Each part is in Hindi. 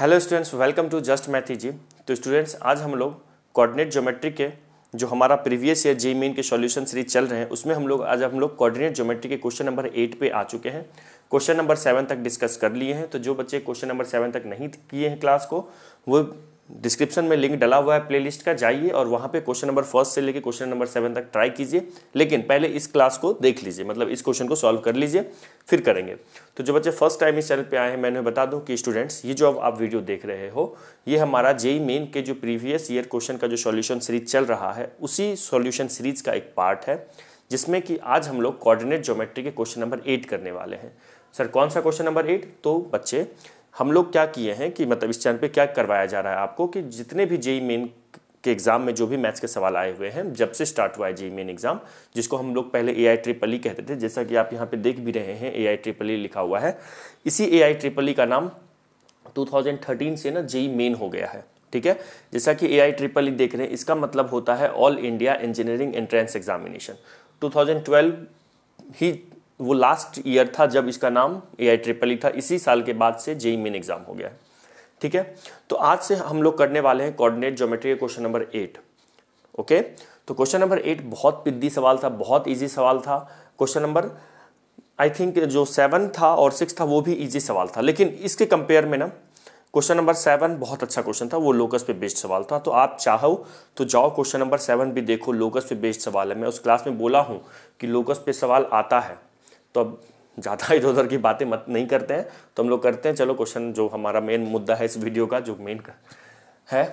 hello students welcome to just मैथी जी तो स्टूडेंट्स आज हम लोग कोऑर्डिनेट ज्योमेट्री के जो हमारा प्रीवियस ईयर जे मेन के सॉल्यूशन सीरीज चल रहे हैं उसमें हम लोग आज हम लोग कोऑर्डिनेट ज्योमेट्री के क्वेश्चन नंबर एट पे आ चुके हैं क्वेश्चन नंबर सेवन तक डिस्कस कर लिए हैं तो जो बच्चे क्वेश्चन नंबर सेवन तक नहीं किए हैं क्लास को वो डिस्क्रिप्शन में लिंक डला हुआ है प्लेलिस्ट का जाइए और वहाँ पे क्वेश्चन नंबर फर्स्ट से लेके क्वेश्चन नंबर सेवन तक ट्राई कीजिए लेकिन पहले इस क्लास को देख लीजिए मतलब इस क्वेश्चन को सॉल्व कर लीजिए फिर करेंगे तो जो बच्चे फर्स्ट टाइम इस चैनल पे आए हैं मैंने बता दूं कि स्टूडेंट्स ये जो अब आप वीडियो देख रहे हो ये हमारा जेई मेन e e के जो प्रीवियस ईयर क्वेश्चन का जो सॉल्यूशन सीरीज चल रहा है उसी सॉल्यूशन सीरीज का एक पार्ट है जिसमें कि आज हम लोग कोऑर्डिनेट ज्योमेट्री के क्वेश्चन नंबर एट करने वाले हैं सर कौन सा क्वेश्चन नंबर एट तो बच्चे हम लोग क्या किए हैं कि मतलब इस चैनल पे क्या करवाया जा रहा है आपको कि जितने भी जेई मेन के एग्ज़ाम में जो भी मैथ्स के सवाल आए हुए हैं जब से स्टार्ट हुआ है जेई मेन एग्ज़ाम जिसको हम लोग पहले ए आई ट्रिपल ई कहते थे जैसा कि आप यहाँ पे देख भी रहे हैं ए आई ट्रिपल ई लिखा हुआ है इसी ए आई ट्रिपल ई का नाम 2013 से ना जेई मेन हो गया है ठीक है जैसा कि ए आई ट्रिपल ई देख रहे हैं इसका मतलब होता है All India Engineering Entrance Examination 2012 ही वो लास्ट ईयर था जब इसका नाम ए आई ट्रिपल ई था इसी साल के बाद से जेई मेन एग्जाम हो गया है ठीक है तो आज से हम लोग करने वाले हैं कोऑर्डिनेट ज्योमेट्री का क्वेश्चन नंबर एट ओके तो क्वेश्चन नंबर एट बहुत पिद्दी सवाल था बहुत ईजी सवाल था क्वेश्चन नंबर आई थिंक जो सेवन था और सिक्स था वो भी ईजी सवाल था लेकिन इसके कंपेयर में ना क्वेश्चन नंबर सेवन बहुत अच्छा क्वेश्चन था वो लोकस पे बेस्ड सवाल था तो आप चाहो तो जाओ क्वेश्चन नंबर सेवन भी देखो लोकस पे बेस्ड सवाल है मैं उस क्लास में बोला हूँ कि लोकस पे सवाल आता है तो अब ज़्यादा इधर उधर की बातें मत नहीं करते हैं तो हम लोग करते हैं चलो क्वेश्चन जो हमारा मेन मुद्दा है इस वीडियो का जो मेन है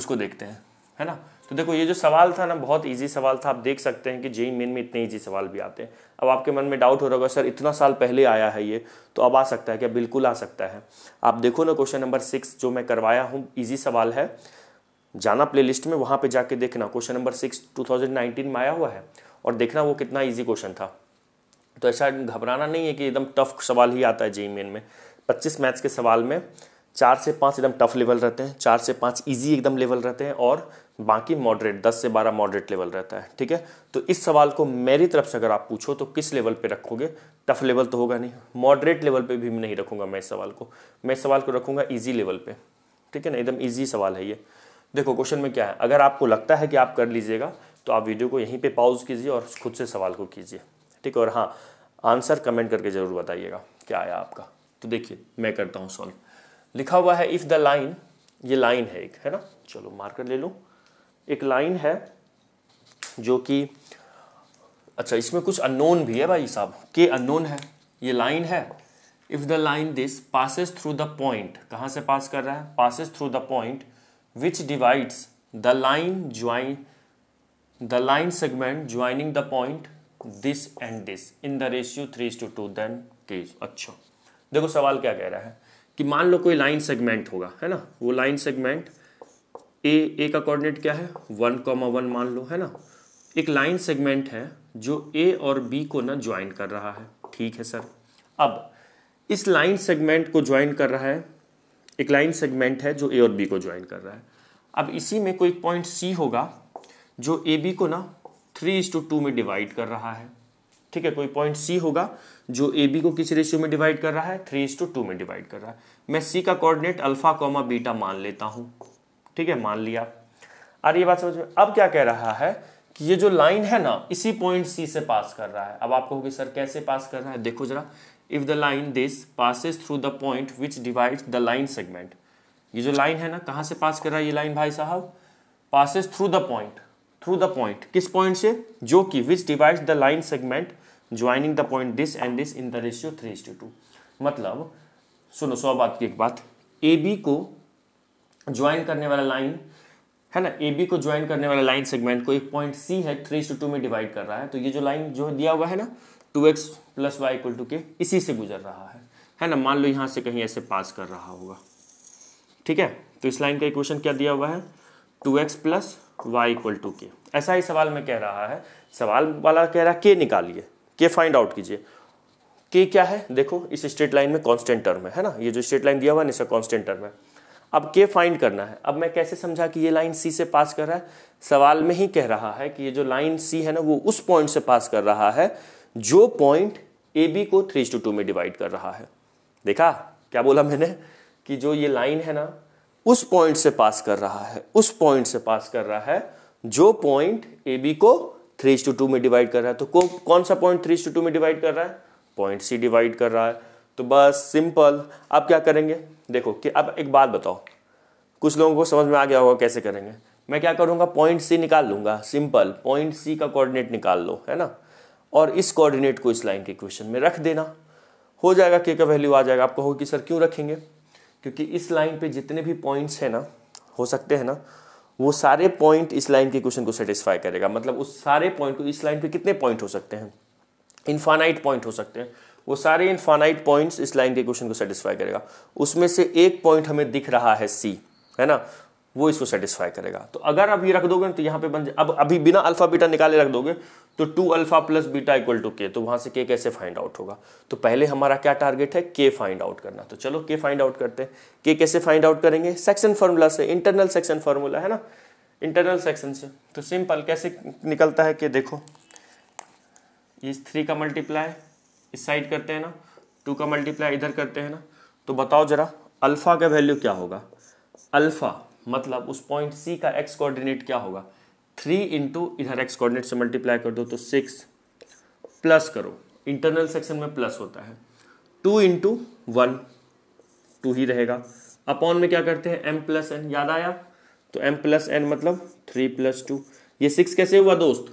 उसको देखते हैं है ना तो देखो ये जो सवाल था ना बहुत ईजी सवाल था आप देख सकते हैं कि जेई मेन e e में इतने इजी सवाल भी आते हैं अब आपके मन में डाउट हो रहा होगा सर इतना साल पहले आया है ये तो अब आ सकता है क्या बिल्कुल आ सकता है आप देखो ना क्वेश्चन नंबर सिक्स जो मैं करवाया हूँ ईजी सवाल है जाना प्ले में वहाँ पर जाके देखना क्वेश्चन नंबर सिक्स टू में आया हुआ है और देखना वो कितना ईजी क्वेश्चन था तो ऐसा घबराना नहीं है कि एकदम टफ सवाल ही आता है जेई मेन में पच्चीस मैथ्स के सवाल में चार से पाँच एकदम टफ लेवल रहते हैं चार से पाँच ईजी एकदम लेवल रहते हैं और बाकी मॉडरेट दस से बारह मॉडरेट लेवल रहता है ठीक है तो इस सवाल को मेरी तरफ से अगर आप पूछो तो किस लेवल पे रखोगे टफ लेवल तो होगा नहीं मॉडरेट लेवल पे भी नहीं रखूंगा मैं इस सवाल को मैं इस सवाल को रखूंगा इजी लेवल पे ठीक है ना एकदम ईजी सवाल है ये देखो क्वेश्चन में क्या है अगर आपको लगता है कि आप कर लीजिएगा तो आप वीडियो को यहीं पर पॉज कीजिए और खुद से सवाल को कीजिए ठीक है और हाँ आंसर कमेंट करके ज़रूर बताइएगा क्या आया आपका तो देखिए मैं करता हूँ सॉल्व लिखा हुआ है इफ़ द लाइन ये लाइन है एक है ना चलो मार्कर ले लूँ एक लाइन है जो कि अच्छा इसमें कुछ अननोन भी है भाई साहब के अननोन है ये लाइन है if the line this passes through the point कहाँ से पास कर रहा है passes through the point which divides the line join the line segment joining the point this and this in the ratio three to two then केज अच्छा देखो सवाल क्या कह रहा है कि मान लो कोई लाइन सेगमेंट होगा है ना वो लाइन सेगमेंट ए ए का कोऑर्डिनेट क्या है वन कॉमा वन मान लो है ना एक लाइन सेगमेंट है जो ए और बी को ना ज्वाइन कर रहा है ठीक है सर अब इस लाइन सेगमेंट को ज्वाइन कर रहा है एक लाइन सेगमेंट है जो ए और बी को ज्वाइन कर रहा है अब इसी में कोई पॉइंट सी होगा जो ए बी को ना थ्री इज टू टू में डिवाइड कर रहा है ठीक है कोई पॉइंट सी होगा जो ए बी को किस रेशियो में डिवाइड कर रहा है थ्री इज टू टू में डिवाइड कर रहा है मैं सी का कोऑर्डिनेट अल्फा कॉमा बीटा मान लेता हूं ठीक है मान लिया अरे ये बात समझ में अब क्या कह रहा है कि ये जो लाइन है ना इसी पॉइंट सी से पास कर रहा है अब आप कहोगे सर कैसे पास कर रहा है देखो जरा if the line this passes through the point which divide the line segment ये जो लाइन है ना कहां से पास कर रहा है ये लाइन भाई साहब passes through the point through the point किस पॉइंट से जो कि which divide the line segment joining the point this and this in the ratio three is to मतलब सुनो सौ बात की एक बात ए बी को ज्वाइन करने वाला लाइन है ना ए बी को ज्वाइन करने वाला लाइन सेगमेंट को एक पॉइंट सी है थ्री टू टू में डिवाइड कर रहा है तो ये जो लाइन जो दिया हुआ है ना two x plus y equal to k इसी से गुजर रहा है है ना मान लो यहाँ से कहीं ऐसे पास कर रहा होगा ठीक है तो इस लाइन का इक्वेशन क्या दिया हुआ है two x plus y equal to k ऐसा ही सवाल में कह रहा है सवाल वाला कह रहा है के निकालिए के फाइंड आउट कीजिए के क्या है देखो इस स्ट्रेट लाइन में कांस्टेंट टर्म है है ना ये जो स्ट्रेट लाइन दिया हुआ है इसका कांस्टेंट टर्म है अब के फाइंड करना है अब मैं कैसे समझा कि ये लाइन सी से पास कर रहा है सवाल में ही कह रहा है कि ये जो लाइन सी है ना वो उस पॉइंट से पास कर रहा है जो पॉइंट ए बी को थ्री टू टू में डिवाइड कर रहा है देखा क्या बोला मैंने कि जो ये लाइन है ना उस पॉइंट से पास कर रहा है उस पॉइंट से पास कर रहा है जो पॉइंट ए बी को थ्री टू टू में डिवाइड कर रहा है तो को, कौन सा पॉइंट थ्री टू टू में डिवाइड कर रहा है पॉइंट सी डिवाइड कर रहा है तो बस सिंपल आप क्या करेंगे देखो कि अब एक बात बताओ कुछ लोगों को समझ में आ गया होगा कैसे करेंगे मैं क्या करूंगा पॉइंट सी निकाल लूंगा सिंपल पॉइंट सी का कोऑर्डिनेट निकाल लो है ना और इस कोऑर्डिनेट को इस लाइन के इक्वेशन में रख देना हो जाएगा के का वैल्यू आ जाएगा आप कहोगे कि सर क्यों रखेंगे क्योंकि इस लाइन पे जितने भी पॉइंट्स हैं ना हो सकते हैं ना वो सारे पॉइंट इस लाइन के क्वेश्चन को सेटिस्फाई करेगा मतलब उस सारे पॉइंट को इस लाइन पे कितने पॉइंट हो सकते हैं इन्फानाइट पॉइंट हो सकते हैं वो सारे इन्फानाइट पॉइंट्स इस लाइन के क्वेश्चन को सेटिस्फाई करेगा उसमें से एक पॉइंट हमें दिख रहा है सी है ना वो इसको सेटिस्फाई करेगा तो अगर आप ये रख दोगे तो यहाँ पे बन अब अभी बिना अल्फा बीटा निकाले रख दोगे तो two alpha plus beta equal to k तो वहाँ से के कैसे फाइंड आउट होगा तो पहले हमारा क्या टारगेट है के फाइंड आउट करना तो चलो के फाइंड आउट करते हैं के कैसे फाइंड आउट करेंगे सेक्शन फार्मूला से इंटरनल सेक्शन फार्मूला है ना इंटरनल सेक्शन से तो सिंपल कैसे निकलता है कि देखो इस थ्री का मल्टीप्लाई इस साइड करते हैं ना टू का मल्टीप्लाई इधर करते हैं ना तो बताओ जरा अल्फ़ा का वैल्यू क्या होगा अल्फ़ा मतलब उस पॉइंट सी का एक्स कोऑर्डिनेट क्या होगा थ्री इंटू इधर एक्स कोऑर्डिनेट से मल्टीप्लाई कर दो तो सिक्स प्लस करो इंटरनल सेक्शन में प्लस होता है टू इंटू वन टू ही रहेगा अपॉन में क्या करते हैं एम प्लस एन याद आया तो एम प्लस एन मतलब थ्री प्लस टू ये सिक्स कैसे हुआ दोस्त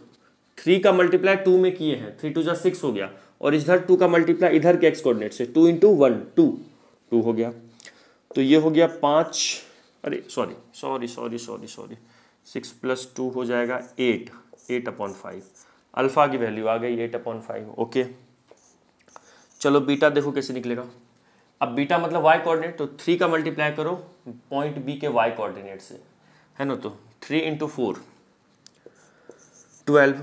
थ्री का मल्टीप्लाई टू में किए हैं थ्री टू जा सिक्स हो गया और इधर टू का मल्टीप्लाई इधर के एक्स कोऑर्डिनेट से two into one two two हो गया तो ये हो गया पाँच अरे sorry sorry sorry sorry sorry six plus two हो जाएगा eight eight upon five alpha की वैल्यू आ गई एट अपॉन फाइव ओके चलो बीटा देखो कैसे निकलेगा अब बीटा मतलब वाई कोऑर्डिनेट तो थ्री का मल्टीप्लाई करो पॉइंट बी के वाई कोऑर्डिनेट से है ना तो three into four twelve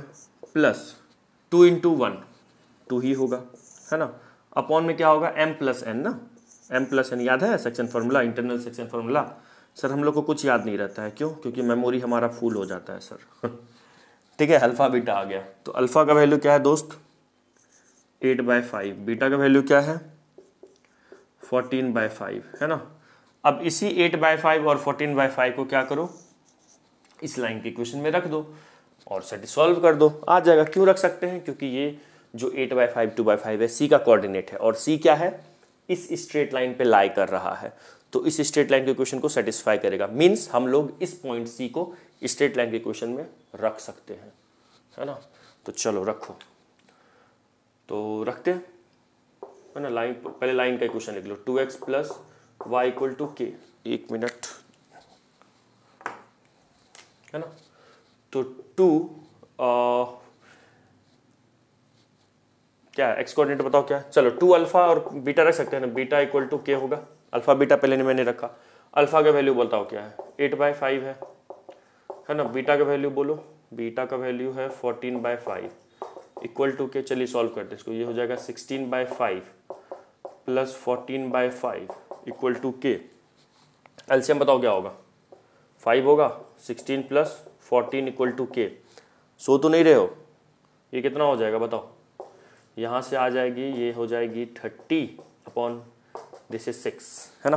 plus two into one two ही होगा है ना अपॉन में क्या होगा एम प्लस एन ना एम प्लस एन याद है section formula internal section formula sir हम लोग को कुछ याद नहीं रहता है क्यों क्योंकि मेमोरी हमारा फुल हो जाता है सर ठीक है अल्फ़ा बीटा आ गया तो अल्फ़ा का वैल्यू क्या है दोस्त एट बाय फाइव बीटा का वैल्यू क्या है फोर्टीन बाय फाइव है ना अब इसी एट बाय फाइव और फोर्टीन बाय फाइव को क्या करो इस लाइन के क्वेश्चन में रख दो और सेट सॉल्व कर दो आ जाएगा क्यों रख सकते हैं क्योंकि ये जो eight by five two by five है सी का कोऑर्डिनेट है और सी क्या है इस स्ट्रेट लाइन पे लाई कर रहा है तो इस स्ट्रेट लाइन के इक्वेशन को सेटिस्फाई करेगा मीन्स हम लोग इस पॉइंट सी को स्ट्रेट लाइन के इक्वेशन में रख सकते हैं है ना तो चलो रखो तो रखते है ना लाइन पहले लाइन का इक्वेशन लिख लो two x plus y equal to k एक मिनट है ना तो टू क्या एक्स कोऑर्डिनेट बताओ क्या चलो टू अल्फा और बीटा रख सकते हैं ना बीटा इक्वल टू के होगा अल्फ़ा बीटा पहले मैंने रखा अल्फ़ा का वैल्यू हूँ क्या है एट बाय फाइव है है ना बीटा का वैल्यू बोलो बीटा का वैल्यू है fourteen by five equal to k चलिए सॉल्व करते हैं इसको ये हो जाएगा sixteen by five plus fourteen by five equal to k LCM बताओ क्या होगा फाइव होगा sixteen plus fourteen equal to k so तो नहीं रहे हो ये कितना हो जाएगा बताओ यहाँ से आ जाएगी ये हो जाएगी thirty upon this is six है ना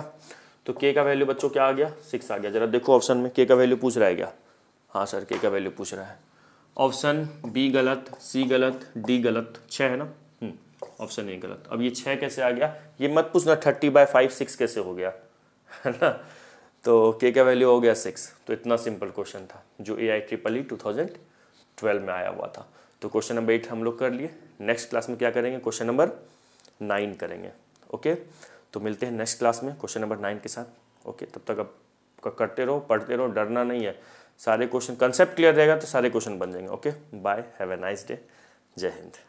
तो के का वैल्यू बच्चों क्या आ गया सिक्स आ गया जरा देखो ऑप्शन में के का वैल्यू पूछ रहा है क्या हाँ सर के का वैल्यू पूछ रहा है ऑप्शन बी गलत सी गलत डी गलत छः है ना ऑप्शन हम्म, ए गलत अब ये छः कैसे आ गया ये मत पूछना थर्टी बाय फाइव सिक्स कैसे हो गया है ना तो के का वैल्यू हो गया सिक्स तो इतना सिंपल क्वेश्चन था जो A I triple E two thousand twelve में आया हुआ था तो क्वेश्चन नंबर एट हम लोग कर लिए नेक्स्ट क्लास में क्या करेंगे क्वेश्चन नंबर नाइन करेंगे ओके तो मिलते हैं नेक्स्ट क्लास में क्वेश्चन नंबर नाइन के साथ ओके तब तक अब करते रहो पढ़ते रहो डरना नहीं है सारे क्वेश्चन कंसेप्ट क्लियर रहेगा तो सारे क्वेश्चन बन जाएंगे okay bye have a nice day जय हिंद